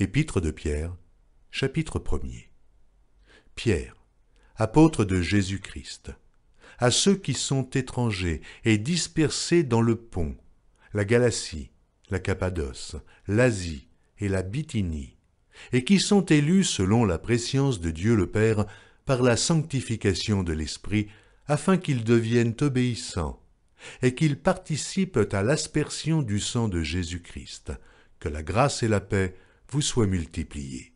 Épître de Pierre, chapitre 1 Pierre, apôtre de Jésus-Christ, à ceux qui sont étrangers et dispersés dans le pont, la Galatie, la Cappadoce, l'Asie et la Bithynie, et qui sont élus selon la préscience de Dieu le Père par la sanctification de l'Esprit, afin qu'ils deviennent obéissants, et qu'ils participent à l'aspersion du sang de Jésus-Christ, que la grâce et la paix vous soit multiplié.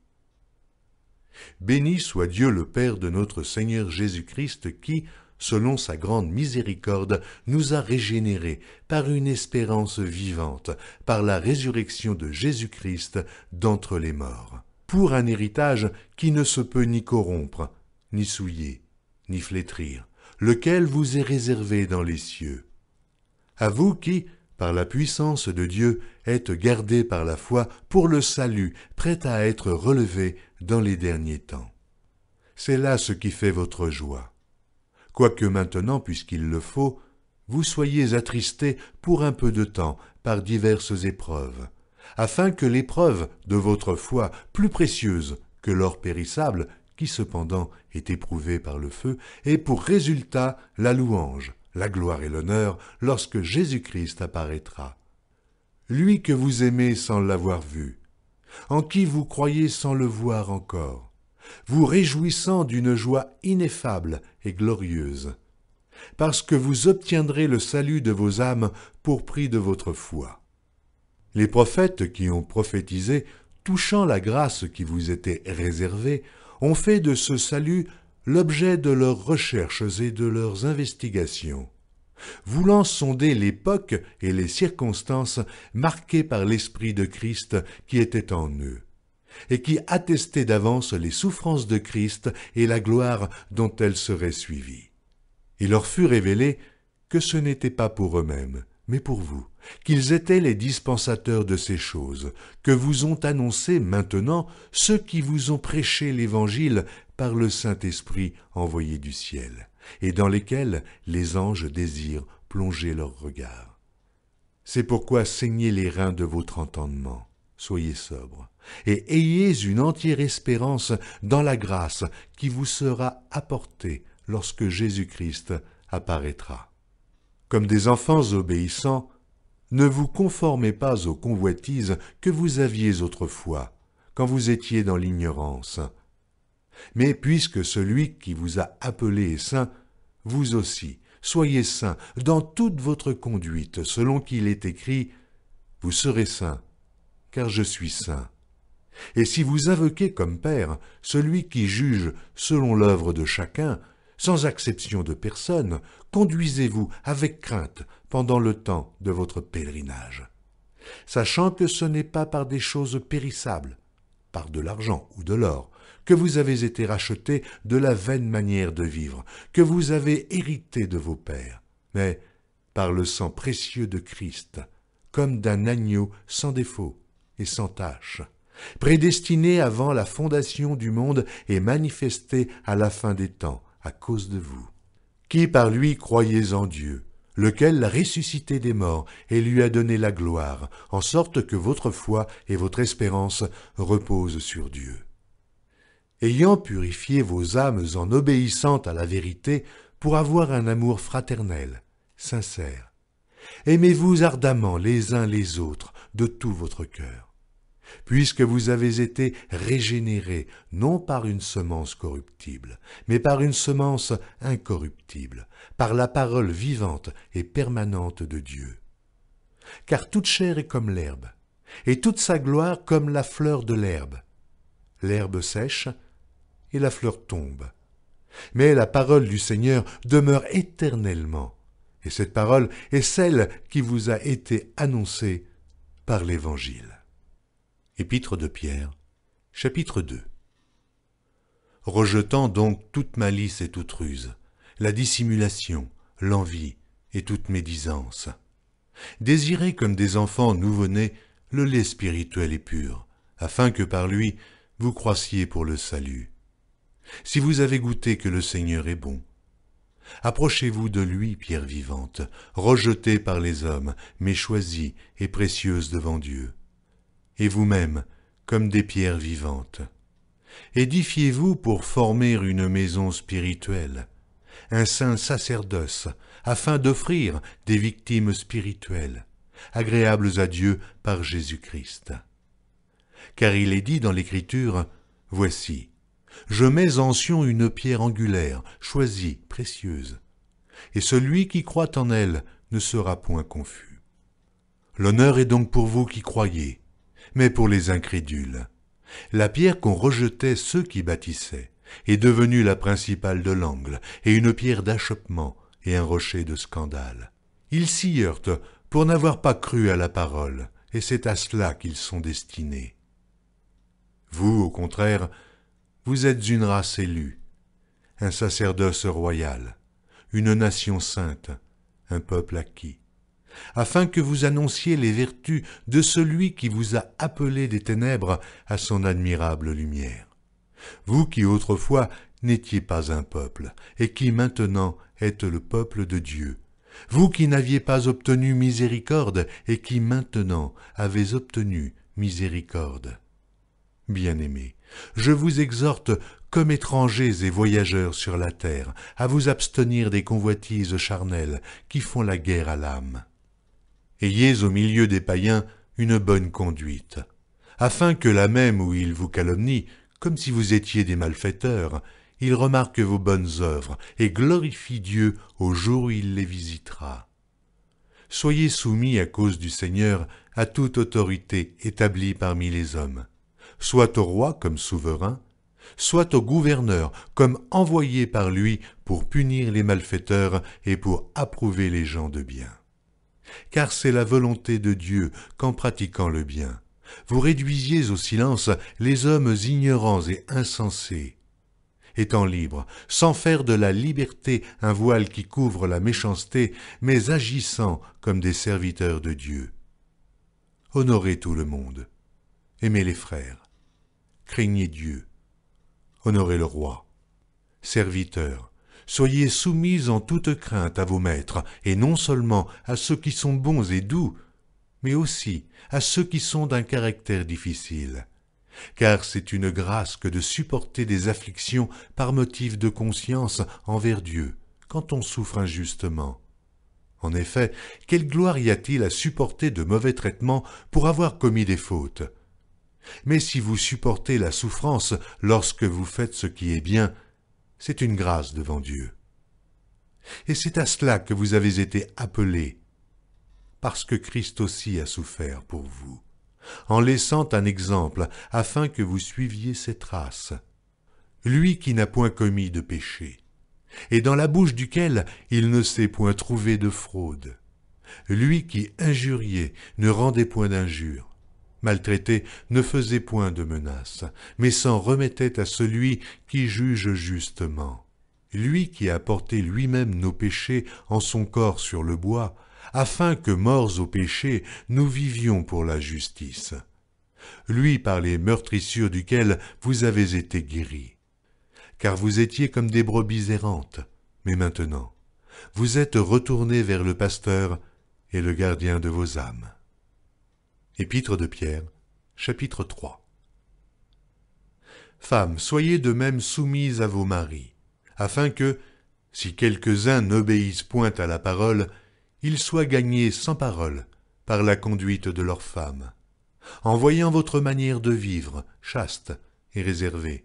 Béni soit Dieu le Père de notre Seigneur Jésus-Christ qui, selon sa grande miséricorde, nous a régénérés par une espérance vivante, par la résurrection de Jésus-Christ d'entre les morts, pour un héritage qui ne se peut ni corrompre, ni souiller, ni flétrir, lequel vous est réservé dans les cieux. À vous qui, par la puissance de Dieu, est gardée par la foi pour le salut, prêt à être relevé dans les derniers temps. C'est là ce qui fait votre joie. Quoique maintenant, puisqu'il le faut, vous soyez attristés pour un peu de temps par diverses épreuves, afin que l'épreuve de votre foi, plus précieuse que l'or périssable, qui cependant est éprouvée par le feu, ait pour résultat la louange, la gloire et l'honneur lorsque Jésus-Christ apparaîtra. Lui que vous aimez sans l'avoir vu, en qui vous croyez sans le voir encore, vous réjouissant d'une joie ineffable et glorieuse, parce que vous obtiendrez le salut de vos âmes pour prix de votre foi. Les prophètes qui ont prophétisé touchant la grâce qui vous était réservée ont fait de ce salut l'objet de leurs recherches et de leurs investigations. Voulant sonder l'époque et les circonstances marquées par l'Esprit de Christ qui était en eux, et qui attestait d'avance les souffrances de Christ et la gloire dont elles seraient suivies. Il leur fut révélé que ce n'était pas pour eux-mêmes, mais pour vous, qu'ils étaient les dispensateurs de ces choses, que vous ont annoncé maintenant ceux qui vous ont prêché l'Évangile par le Saint-Esprit envoyé du ciel, et dans lesquels les anges désirent plonger leurs regards. C'est pourquoi saignez les reins de votre entendement, soyez sobres, et ayez une entière espérance dans la grâce qui vous sera apportée lorsque Jésus-Christ apparaîtra. Comme des enfants obéissants, ne vous conformez pas aux convoitises que vous aviez autrefois, quand vous étiez dans l'ignorance, mais puisque celui qui vous a appelé est saint, vous aussi, soyez saints dans toute votre conduite, selon qu'il est écrit, Vous serez saints, car je suis saint. Et si vous invoquez comme Père celui qui juge selon l'œuvre de chacun, sans exception de personne, conduisez-vous avec crainte pendant le temps de votre pèlerinage, sachant que ce n'est pas par des choses périssables, par de l'argent ou de l'or, que vous avez été rachetés de la vaine manière de vivre, que vous avez hérité de vos pères, mais par le sang précieux de Christ, comme d'un agneau sans défaut et sans tache, prédestiné avant la fondation du monde et manifesté à la fin des temps à cause de vous, qui par lui croyez en Dieu, lequel a ressuscité des morts et lui a donné la gloire, en sorte que votre foi et votre espérance reposent sur Dieu ayant purifié vos âmes en obéissant à la vérité pour avoir un amour fraternel, sincère. Aimez-vous ardemment les uns les autres de tout votre cœur, puisque vous avez été régénérés non par une semence corruptible, mais par une semence incorruptible, par la parole vivante et permanente de Dieu. Car toute chair est comme l'herbe, et toute sa gloire comme la fleur de l'herbe. L'herbe sèche et la fleur tombe. Mais la parole du Seigneur demeure éternellement, et cette parole est celle qui vous a été annoncée par l'Évangile. Épître de Pierre, chapitre 2 Rejetant donc toute malice et toute ruse, la dissimulation, l'envie et toute médisance. Désirez comme des enfants nouveau-nés le lait spirituel et pur, afin que par lui vous croissiez pour le salut si vous avez goûté que le Seigneur est bon, approchez-vous de lui, pierre vivante, rejetée par les hommes, mais choisie et précieuse devant Dieu, et vous-même comme des pierres vivantes. Édifiez-vous pour former une maison spirituelle, un saint sacerdoce, afin d'offrir des victimes spirituelles, agréables à Dieu par Jésus-Christ. Car il est dit dans l'Écriture, Voici, je mets en Sion une pierre angulaire, choisie, précieuse, et celui qui croit en elle ne sera point confus. L'honneur est donc pour vous qui croyez, mais pour les incrédules. La pierre qu'ont rejetait ceux qui bâtissaient est devenue la principale de l'angle, et une pierre d'achoppement et un rocher de scandale. Ils s'y heurtent pour n'avoir pas cru à la parole, et c'est à cela qu'ils sont destinés. Vous, au contraire, vous êtes une race élue, un sacerdoce royal, une nation sainte, un peuple acquis, afin que vous annonciez les vertus de celui qui vous a appelé des ténèbres à son admirable lumière. Vous qui autrefois n'étiez pas un peuple, et qui maintenant êtes le peuple de Dieu, vous qui n'aviez pas obtenu miséricorde, et qui maintenant avez obtenu miséricorde. Bien-aimés, je vous exhorte, comme étrangers et voyageurs sur la terre, à vous abstenir des convoitises charnelles qui font la guerre à l'âme. Ayez au milieu des païens une bonne conduite, afin que là même où ils vous calomnient, comme si vous étiez des malfaiteurs, ils remarquent vos bonnes œuvres et glorifient Dieu au jour où il les visitera. Soyez soumis à cause du Seigneur à toute autorité établie parmi les hommes, soit au roi comme souverain, soit au gouverneur comme envoyé par lui pour punir les malfaiteurs et pour approuver les gens de bien. Car c'est la volonté de Dieu qu'en pratiquant le bien, vous réduisiez au silence les hommes ignorants et insensés. Étant libres, sans faire de la liberté un voile qui couvre la méchanceté, mais agissant comme des serviteurs de Dieu. Honorez tout le monde. Aimez les frères craignez Dieu, honorez le roi. Serviteurs, soyez soumis en toute crainte à vos maîtres, et non seulement à ceux qui sont bons et doux, mais aussi à ceux qui sont d'un caractère difficile. Car c'est une grâce que de supporter des afflictions par motif de conscience envers Dieu, quand on souffre injustement. En effet, quelle gloire y a-t-il à supporter de mauvais traitements pour avoir commis des fautes mais si vous supportez la souffrance lorsque vous faites ce qui est bien, c'est une grâce devant Dieu. Et c'est à cela que vous avez été appelés, parce que Christ aussi a souffert pour vous, en laissant un exemple afin que vous suiviez ses traces. Lui qui n'a point commis de péché, et dans la bouche duquel il ne s'est point trouvé de fraude. Lui qui injuriait ne rendait point d'injure maltraité, ne faisait point de menaces, mais s'en remettait à celui qui juge justement. Lui qui a porté lui-même nos péchés en son corps sur le bois, afin que, morts aux péchés, nous vivions pour la justice. Lui par les meurtrissures duquel vous avez été guéris. Car vous étiez comme des brebis errantes, mais maintenant, vous êtes retournés vers le pasteur et le gardien de vos âmes. Épître de Pierre, chapitre 3 Femmes, soyez de même soumises à vos maris, afin que, si quelques-uns n'obéissent point à la parole, ils soient gagnés sans parole par la conduite de leurs femmes, en voyant votre manière de vivre chaste et réservée.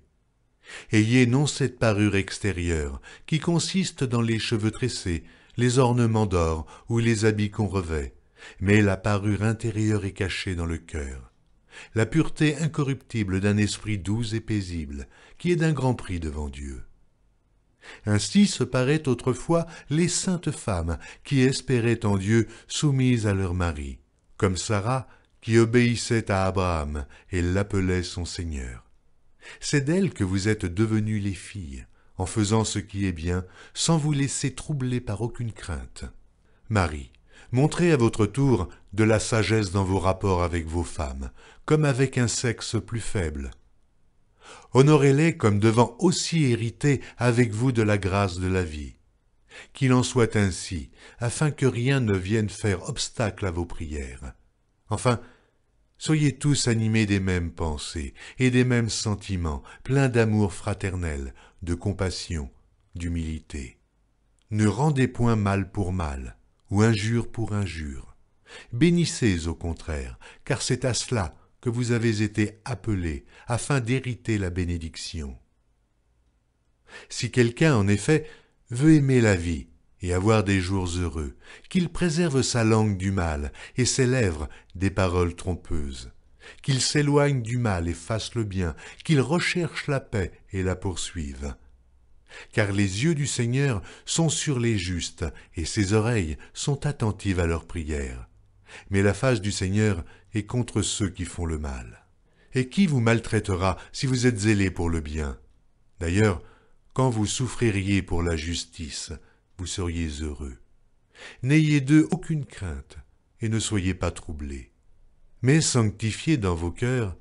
Ayez non cette parure extérieure, qui consiste dans les cheveux tressés, les ornements d'or ou les habits qu'on revêt, mais la parure intérieure est cachée dans le cœur. La pureté incorruptible d'un esprit doux et paisible, qui est d'un grand prix devant Dieu. Ainsi se paraient autrefois les saintes femmes qui espéraient en Dieu soumises à leur mari, comme Sarah qui obéissait à Abraham et l'appelait son Seigneur. C'est d'elles que vous êtes devenues les filles, en faisant ce qui est bien, sans vous laisser troubler par aucune crainte. Marie, Montrez à votre tour de la sagesse dans vos rapports avec vos femmes, comme avec un sexe plus faible. Honorez-les comme devant aussi hériter avec vous de la grâce de la vie. Qu'il en soit ainsi, afin que rien ne vienne faire obstacle à vos prières. Enfin, soyez tous animés des mêmes pensées et des mêmes sentiments, pleins d'amour fraternel, de compassion, d'humilité. Ne rendez point mal pour mal, ou injure pour injure. Bénissez au contraire, car c'est à cela que vous avez été appelés, afin d'hériter la bénédiction. Si quelqu'un, en effet, veut aimer la vie et avoir des jours heureux, qu'il préserve sa langue du mal et ses lèvres des paroles trompeuses, qu'il s'éloigne du mal et fasse le bien, qu'il recherche la paix et la poursuive car les yeux du Seigneur sont sur les justes, et ses oreilles sont attentives à leurs prières. Mais la face du Seigneur est contre ceux qui font le mal. Et qui vous maltraitera si vous êtes zélé pour le bien D'ailleurs, quand vous souffririez pour la justice, vous seriez heureux. N'ayez d'eux aucune crainte, et ne soyez pas troublés. Mais sanctifiez dans vos cœurs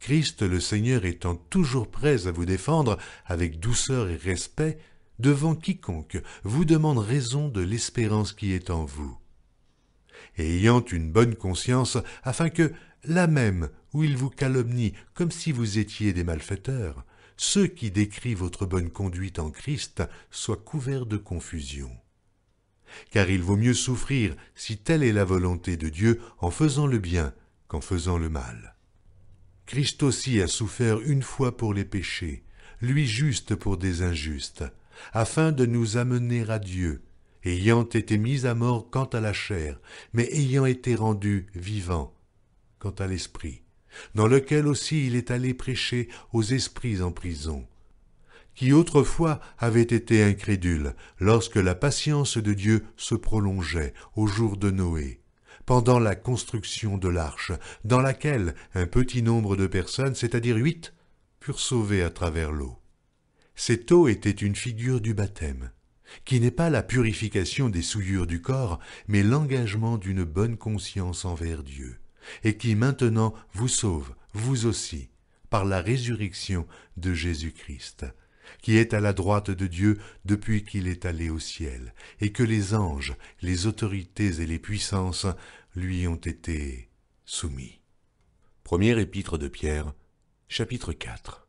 Christ le Seigneur étant toujours prêt à vous défendre avec douceur et respect devant quiconque vous demande raison de l'espérance qui est en vous. ayant une bonne conscience, afin que, là même où il vous calomnie comme si vous étiez des malfaiteurs, ceux qui décrivent votre bonne conduite en Christ soient couverts de confusion. Car il vaut mieux souffrir, si telle est la volonté de Dieu, en faisant le bien qu'en faisant le mal. Christ aussi a souffert une fois pour les péchés, lui juste pour des injustes, afin de nous amener à Dieu, ayant été mis à mort quant à la chair, mais ayant été rendu vivant quant à l'esprit, dans lequel aussi il est allé prêcher aux esprits en prison, qui autrefois avaient été incrédules lorsque la patience de Dieu se prolongeait au jour de Noé pendant la construction de l'arche, dans laquelle un petit nombre de personnes, c'est-à-dire huit, purent sauver à travers l'eau. Cette eau était une figure du baptême, qui n'est pas la purification des souillures du corps, mais l'engagement d'une bonne conscience envers Dieu, et qui maintenant vous sauve, vous aussi, par la résurrection de Jésus-Christ, qui est à la droite de Dieu depuis qu'il est allé au ciel, et que les anges, les autorités et les puissances lui ont été soumis. Premier épître de Pierre, chapitre 4.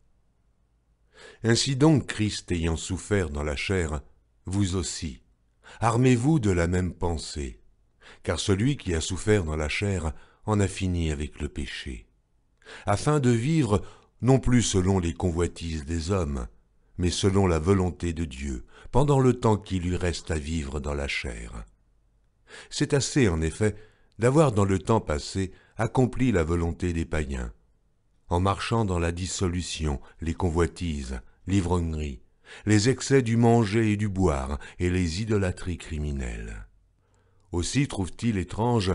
Ainsi donc Christ ayant souffert dans la chair, vous aussi, armez-vous de la même pensée, car celui qui a souffert dans la chair en a fini avec le péché, afin de vivre non plus selon les convoitises des hommes, mais selon la volonté de Dieu, pendant le temps qui lui reste à vivre dans la chair. C'est assez, en effet, d'avoir dans le temps passé accompli la volonté des païens, en marchant dans la dissolution, les convoitises, l'ivrognerie, les excès du manger et du boire et les idolâtries criminelles. Aussi trouve-t-il étrange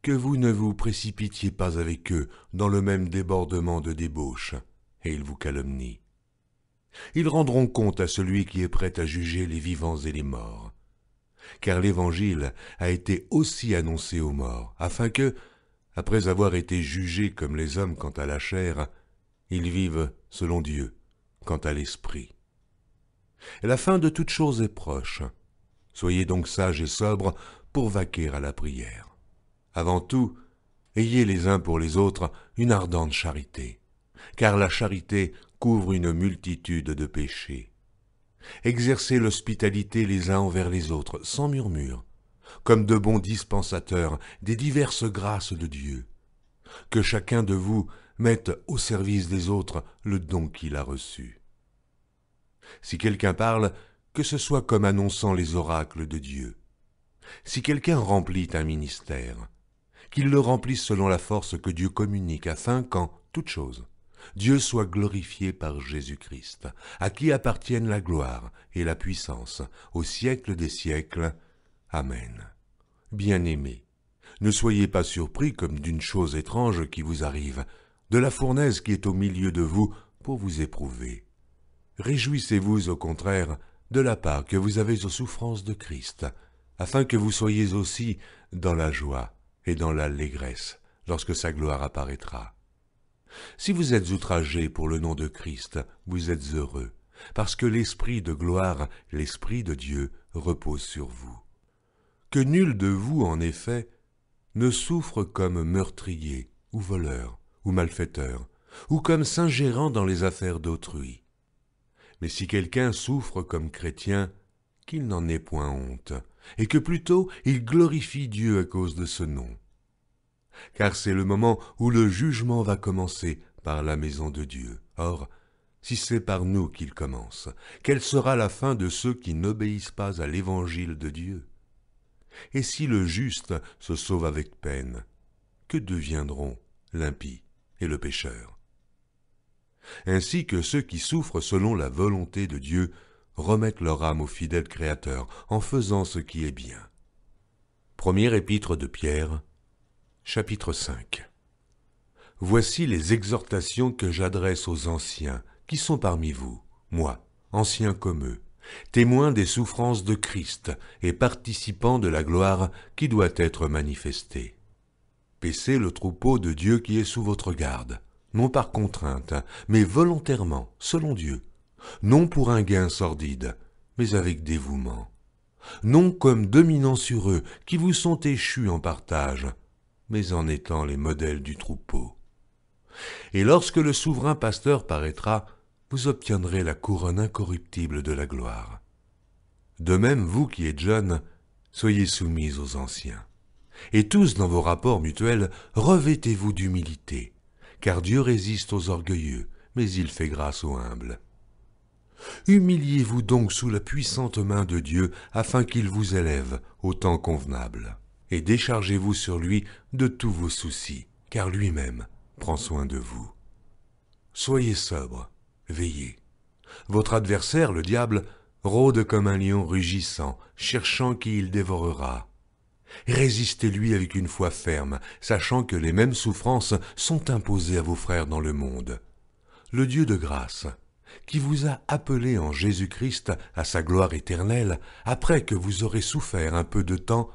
que vous ne vous précipitiez pas avec eux dans le même débordement de débauche, et ils vous calomnient. Ils rendront compte à celui qui est prêt à juger les vivants et les morts car l'Évangile a été aussi annoncé aux morts, afin que, après avoir été jugés comme les hommes quant à la chair, ils vivent selon Dieu quant à l'esprit. La fin de toute chose est proche. Soyez donc sages et sobres pour vaquer à la prière. Avant tout, ayez les uns pour les autres une ardente charité, car la charité couvre une multitude de péchés. Exercez l'hospitalité les uns envers les autres, sans murmure, comme de bons dispensateurs des diverses grâces de Dieu. Que chacun de vous mette au service des autres le don qu'il a reçu. Si quelqu'un parle, que ce soit comme annonçant les oracles de Dieu. Si quelqu'un remplit un ministère, qu'il le remplisse selon la force que Dieu communique, afin qu'en toute chose, Dieu soit glorifié par Jésus-Christ, à qui appartiennent la gloire et la puissance au siècle des siècles. Amen. Bien-aimés, ne soyez pas surpris comme d'une chose étrange qui vous arrive, de la fournaise qui est au milieu de vous pour vous éprouver. Réjouissez-vous au contraire de la part que vous avez aux souffrances de Christ, afin que vous soyez aussi dans la joie et dans l'allégresse lorsque sa gloire apparaîtra. Si vous êtes outragé pour le nom de Christ, vous êtes heureux, parce que l'Esprit de gloire, l'Esprit de Dieu, repose sur vous. Que nul de vous, en effet, ne souffre comme meurtrier, ou voleur, ou malfaiteur, ou comme s'ingérant dans les affaires d'autrui. Mais si quelqu'un souffre comme chrétien, qu'il n'en ait point honte, et que plutôt il glorifie Dieu à cause de ce nom car c'est le moment où le jugement va commencer par la maison de Dieu. Or, si c'est par nous qu'il commence, quelle sera la fin de ceux qui n'obéissent pas à l'évangile de Dieu Et si le juste se sauve avec peine, que deviendront l'impie et le pécheur Ainsi que ceux qui souffrent selon la volonté de Dieu remettent leur âme au fidèle Créateur en faisant ce qui est bien. Premier épître de Pierre, Chapitre 5 Voici les exhortations que j'adresse aux anciens, qui sont parmi vous, moi, anciens comme eux, témoins des souffrances de Christ et participants de la gloire qui doit être manifestée. Paissez le troupeau de Dieu qui est sous votre garde, non par contrainte, mais volontairement, selon Dieu, non pour un gain sordide, mais avec dévouement, non comme dominant sur eux qui vous sont échus en partage, mais en étant les modèles du troupeau. Et lorsque le souverain pasteur paraîtra, vous obtiendrez la couronne incorruptible de la gloire. De même, vous qui êtes jeunes, soyez soumis aux anciens. Et tous dans vos rapports mutuels, revêtez-vous d'humilité, car Dieu résiste aux orgueilleux, mais il fait grâce aux humbles. Humiliez-vous donc sous la puissante main de Dieu, afin qu'il vous élève au temps convenable et déchargez-vous sur lui de tous vos soucis, car lui-même prend soin de vous. Soyez sobre, veillez. Votre adversaire, le diable, rôde comme un lion rugissant, cherchant qui il dévorera. Résistez-lui avec une foi ferme, sachant que les mêmes souffrances sont imposées à vos frères dans le monde. Le Dieu de grâce, qui vous a appelé en Jésus-Christ à sa gloire éternelle, après que vous aurez souffert un peu de temps,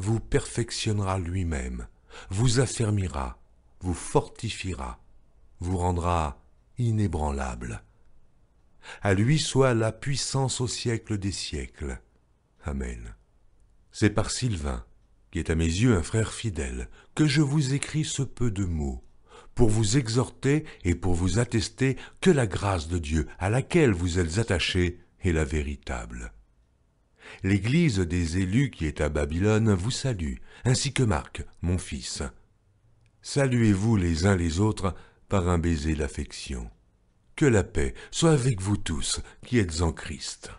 vous perfectionnera lui-même, vous affermira, vous fortifiera, vous rendra inébranlable. À lui soit la puissance au siècle des siècles. Amen. C'est par Sylvain, qui est à mes yeux un frère fidèle, que je vous écris ce peu de mots, pour vous exhorter et pour vous attester que la grâce de Dieu à laquelle vous êtes attachés est la véritable. L'Église des élus qui est à Babylone vous salue, ainsi que Marc, mon fils. Saluez-vous les uns les autres par un baiser d'affection. Que la paix soit avec vous tous qui êtes en Christ.